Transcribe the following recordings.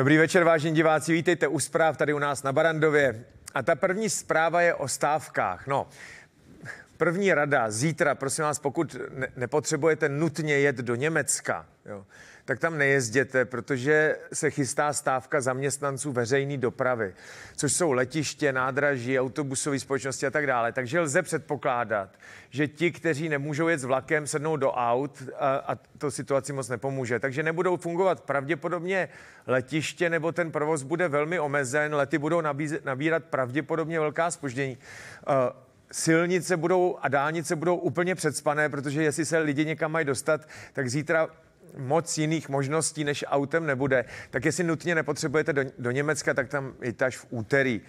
Dobrý večer, vážení diváci, vítejte u zpráv tady u nás na Barandově. A ta první zpráva je o stávkách. No, První rada, zítra, prosím vás, pokud ne, nepotřebujete nutně jet do Německa, jo, tak tam nejezděte, protože se chystá stávka zaměstnanců veřejné dopravy, což jsou letiště, nádraží, autobusové společnosti a tak dále. Takže lze předpokládat, že ti, kteří nemůžou jet s vlakem, sednou do aut a, a to situaci moc nepomůže. Takže nebudou fungovat pravděpodobně letiště, nebo ten provoz bude velmi omezen, lety budou nabíze- nabírat pravděpodobně velká spoždění. Uh, eh, silnice budou a dálnice budou úplně předspané, protože jestli se lidi někam mají dostat, tak zítra moc jiných možností než autem nebude. Tak jestli nutně nepotřebujete do, do Německa, tak tam jděte až v úterý.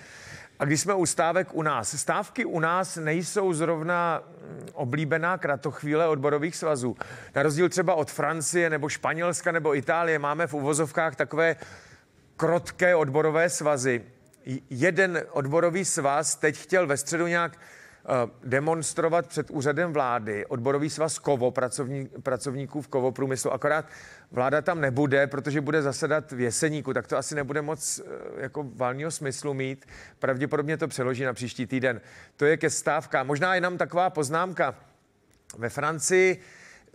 A když jsme u stávek u nás, stávky u nás nejsou zrovna mm, oblíbená kratochvíle odborových svazů. Na rozdíl třeba od Francie nebo Španělska nebo Itálie máme v uvozovkách takové krotké odborové svazy. Jeden odborový svaz teď chtěl ve středu nějak Eh, demonstrovat před úřadem vlády odborový svaz Kovo, pracovní, pracovníků v Kovo průmyslu. Akorát vláda tam nebude, protože bude zasedat v Jeseníku, tak to asi nebude moc eh, jako válního smyslu mít. Pravděpodobně to přeloží na příští týden. To je ke stávkám. Možná jenom taková poznámka. Ve Francii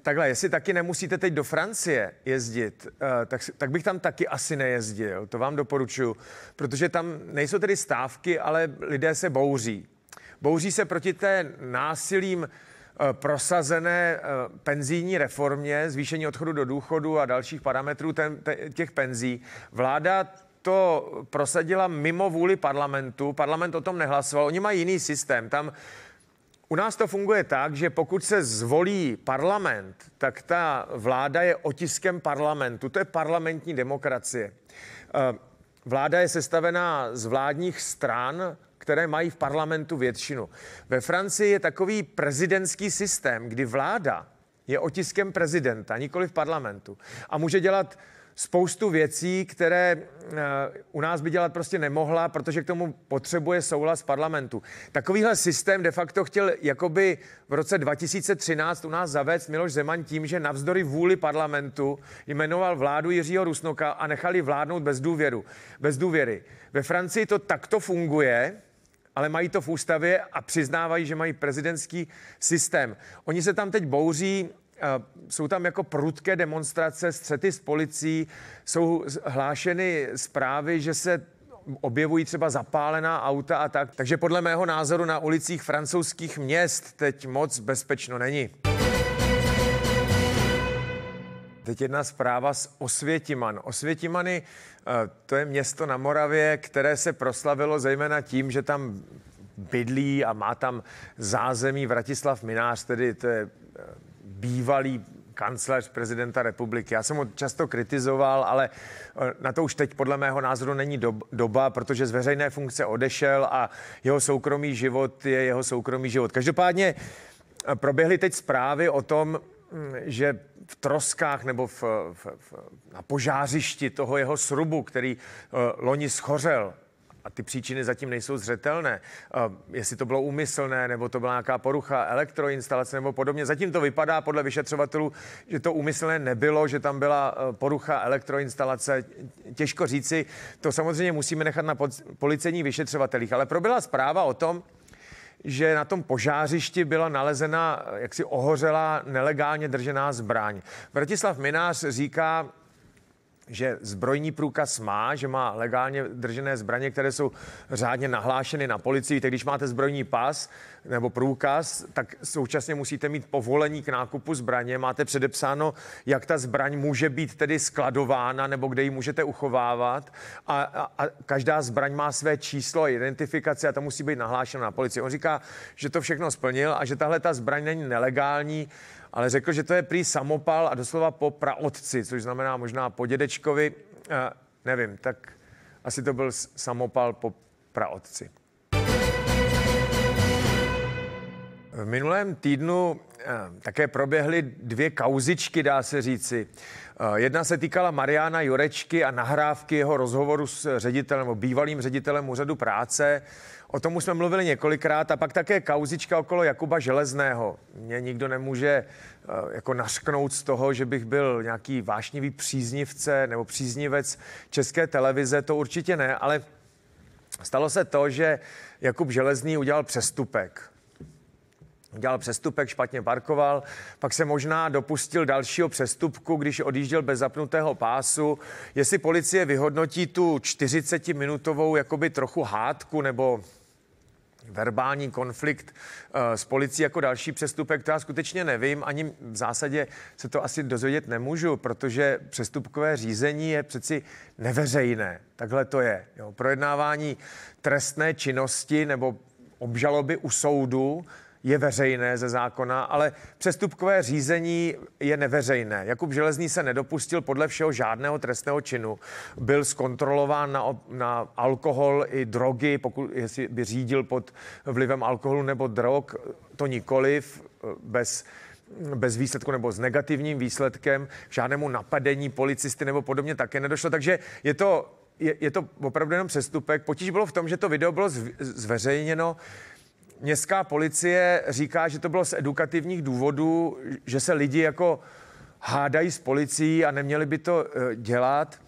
takhle, jestli taky nemusíte teď do Francie jezdit, eh, tak, tak bych tam taky asi nejezdil, to vám doporučuji, protože tam nejsou tedy stávky, ale lidé se bouří. Bouří se proti té násilím eh, prosazené eh, penzijní reformě, zvýšení odchodu do důchodu a dalších parametrů ten, te, těch penzí. Vláda to prosadila mimo vůli parlamentu, parlament o tom nehlasoval, oni mají jiný systém, tam u nás to funguje tak, že pokud se zvolí parlament, tak ta vláda je otiskem parlamentu. To je parlamentní demokracie. Eh, vláda je sestavená z vládních stran, které mají v parlamentu většinu. Ve Francii je takový prezidentský systém, kdy vláda je otiskem prezidenta, nikoli v parlamentu. A může dělat spoustu věcí, které eh, u nás by dělat prostě nemohla, protože k tomu potřebuje souhlas parlamentu. Takovýhle systém de facto chtěl jakoby v roce 2013 u nás zavést Miloš Zeman tím, že navzdory vůli parlamentu jmenoval vládu Jiřího Rusnoka a nechali vládnout bez důvěru, bez důvěry. Ve Francii to takto funguje, ale mají to v ústavě a přiznávají, že mají prezidentský systém. Oni se tam teď bouří, eh, jsou tam jako prudké demonstrace, střety s policií, jsou hlášeny zprávy, že se objevují třeba zapálená auta a tak. Takže podle mého názoru na ulicích francouzských měst teď moc bezpečno není. Teď jedna zpráva z Osvětiman. Osvětimany, eh, to je město na Moravě, které se proslavilo zejména tím, že tam bydlí a má tam zázemí Vratislav Minář, tedy to je eh, bývalý kancléř prezidenta republiky. Já jsem ho často kritizoval, ale eh, na to už teď podle mého názoru není doba, protože z veřejné funkce odešel a jeho soukromý život je jeho soukromý život. Každopádně proběhly teď zprávy o tom, hm, že v troskách nebo v, v, v, na požářišti toho jeho srubu, který eh, loni schořel a ty příčiny zatím nejsou zřetelné. Eh, jestli to bylo úmyslné, nebo to byla nějaká porucha elektroinstalace nebo podobně. Zatím to vypadá podle vyšetřovatelů, že to úmyslné nebylo, že tam byla eh, porucha elektroinstalace. Těžko říci, to samozřejmě musíme nechat na policejních vyšetřovatelích. Ale proběhla zpráva o tom, že na tom požářišti byla nalezena eh, jaksi ohořela nelegálně držená zbraň. Vratislav Minář říká, že zbrojní průkaz má, že má legálně držené zbraně, které jsou řádně nahlášeny na policii. Tak když máte zbrojní pas nebo průkaz, tak současně musíte mít povolení k nákupu zbraně. Máte předepsáno, jak ta zbraň může být tedy skladována nebo kde ji můžete uchovávat. A, a, a každá zbraň má své číslo a identifikaci a to musí být nahlášeno na policii. On říká, že to všechno splnil a že tahle ta zbraň není nelegální ale řekl, že to je prý samopal a doslova po praotci, což znamená možná po dědečkovi, nevím, tak asi to byl samopal po praotci. V minulém týdnu eh, také proběhly dvě kauzičky, dá se říci. Eh, jedna se týkala Mariana Jurečky a nahrávky jeho rozhovoru s ředitelem, bývalým ředitelem úřadu práce. O tom už jsme mluvili několikrát a pak také kauzička okolo Jakuba Železného. Mě nikdo nemůže eh, jako nařknout z toho, že bych byl nějaký vášnivý příznivce nebo příznivec české televize, to určitě ne, ale stalo se to, že Jakub Železný udělal přestupek udělal přestupek, špatně parkoval, pak se možná dopustil dalšího přestupku, když odjížděl bez zapnutého pásu. Jestli policie vyhodnotí tu 40-minutovou jakoby trochu hádku nebo verbální konflikt eh, s policií jako další přestupek, to já skutečně nevím, ani v zásadě se to asi dozvědět nemůžu, protože přestupkové řízení je přeci neveřejné. Takhle to je. Jo. Projednávání trestné činnosti nebo obžaloby u soudu je veřejné ze zákona, ale přestupkové řízení je neveřejné. Jakub Železný se nedopustil podle všeho žádného trestného činu. Byl zkontrolován na, na alkohol i drogy, pokud jestli by řídil pod vlivem alkoholu nebo drog, to nikoliv, bez bez výsledku nebo s negativním výsledkem, žádnému napadení policisty nebo podobně také nedošlo. Takže je to, je, je to opravdu jenom přestupek. Potíž bylo v tom, že to video bylo zveřejněno městská policie říká, že to bylo z edukativních důvodů, že se lidi jako hádají s policií a neměli by to eh, dělat.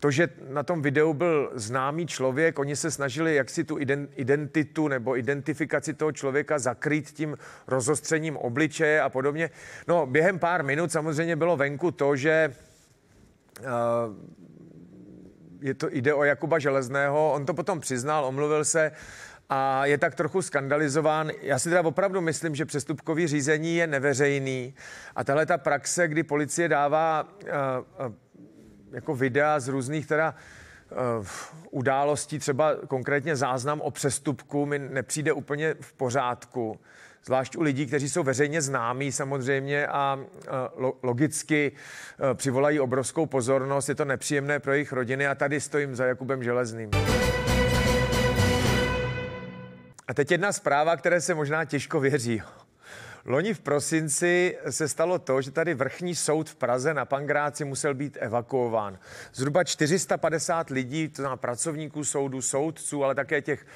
To, že na tom videu byl známý člověk, oni se snažili jak si tu identitu nebo identifikaci toho člověka zakrýt tím rozostřením obličeje a podobně. No, během pár minut samozřejmě bylo venku to, že eh, je to, ide o Jakuba Železného. On to potom přiznal, omluvil se a je tak trochu skandalizován. Já si teda opravdu myslím, že přestupkový řízení je neveřejný a tahle ta praxe, kdy policie dává eh, eh, jako videa z různých teda eh, událostí, třeba konkrétně záznam o přestupku, mi nepřijde úplně v pořádku. Zvlášť u lidí, kteří jsou veřejně známí samozřejmě a logicky přivolají obrovskou pozornost. Je to nepříjemné pro jejich rodiny a tady stojím za Jakubem Železným. A teď jedna zpráva, které se možná těžko věří. Loni v prosinci se stalo to, že tady vrchní soud v Praze na Pangráci musel být evakuován. Zhruba 450 lidí, to znamená pracovníků soudu, soudců, ale také těch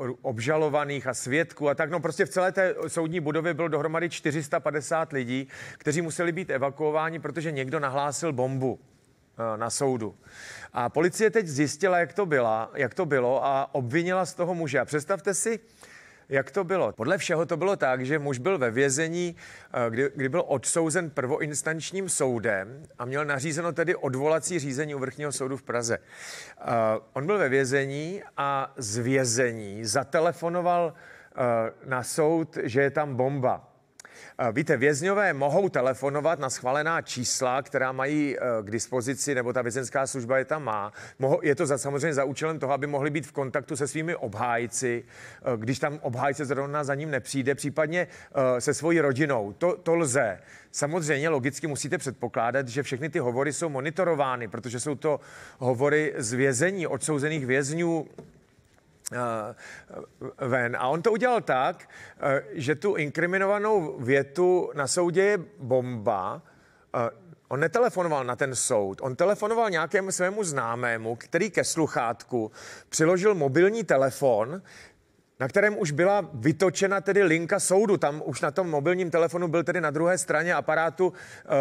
uh, obžalovaných a svědků a tak. No prostě v celé té soudní budově bylo dohromady 450 lidí, kteří museli být evakuováni, protože někdo nahlásil bombu. Eh, na soudu. A policie teď zjistila, jak to, byla, jak to bylo a obvinila z toho muže. A představte si, jak to bylo? Podle všeho to bylo tak, že muž byl ve vězení, eh, kdy, kdy byl odsouzen prvoinstančním soudem a měl nařízeno tedy odvolací řízení u vrchního soudu v Praze. Eh, on byl ve vězení a z vězení zatelefonoval na soud, že je tam bomba. Víte, vězňové mohou telefonovat na schválená čísla, která mají e, k dispozici, nebo ta vězenská služba je tam má. Je to za, samozřejmě za účelem toho, aby mohli být v kontaktu se svými obhájci, e, když tam obhájce zrovna za ním nepřijde, případně e, se svojí rodinou. To, to lze. Samozřejmě logicky musíte předpokládat, že všechny ty hovory jsou monitorovány, protože jsou to hovory z vězení, odsouzených vězňů, Eh, ven. A on to udělal tak, eh, že tu inkriminovanou větu na soudě je bomba. Eh, on netelefonoval na ten soud, on telefonoval nějakému svému známému, který ke sluchátku přiložil mobilní telefon, na kterém už byla vytočena tedy linka soudu. Tam už na tom mobilním telefonu byl tedy na druhé straně aparátu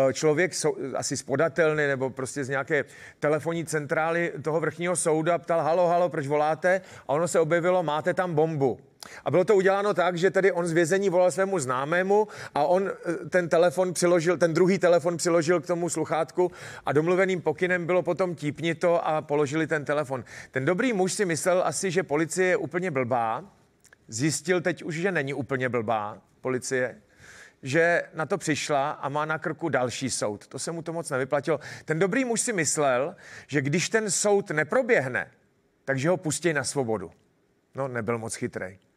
eh, člověk asi z podatelny nebo prostě z nějaké telefonní centrály toho vrchního soudu a ptal, halo, halo, proč voláte? A ono se objevilo, máte tam bombu. A bylo to uděláno tak, že tedy on z vězení volal svému známému a on eh, ten telefon přiložil, ten druhý telefon přiložil k tomu sluchátku a domluveným pokynem bylo potom típnito a položili ten telefon. Ten dobrý muž si myslel asi, že policie je úplně blbá, zjistil teď už, že není úplně blbá policie, že na to přišla a má na krku další soud. To se mu to moc nevyplatilo. Ten dobrý muž si myslel, že když ten soud neproběhne, takže ho pustí na svobodu. No, nebyl moc chytrý.